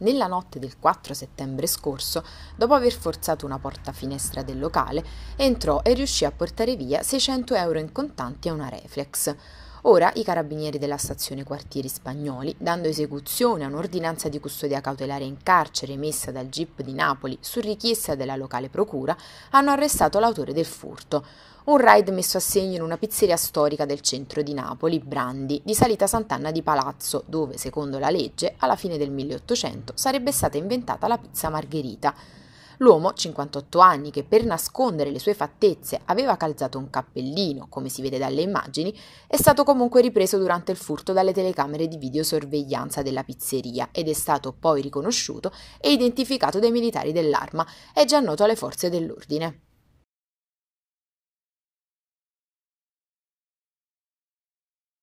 Nella notte del 4 settembre scorso, dopo aver forzato una porta finestra del locale, entrò e riuscì a portare via 600 euro in contanti e una reflex. Ora i carabinieri della stazione Quartieri Spagnoli, dando esecuzione a un'ordinanza di custodia cautelare in carcere emessa dal GIP di Napoli su richiesta della locale procura, hanno arrestato l'autore del furto. Un raid messo a segno in una pizzeria storica del centro di Napoli, Brandi, di salita Sant'Anna di Palazzo, dove, secondo la legge, alla fine del 1800 sarebbe stata inventata la pizza margherita. L'uomo, 58 anni, che per nascondere le sue fattezze aveva calzato un cappellino, come si vede dalle immagini, è stato comunque ripreso durante il furto dalle telecamere di videosorveglianza della pizzeria ed è stato poi riconosciuto e identificato dai militari dell'arma, è già noto alle forze dell'ordine.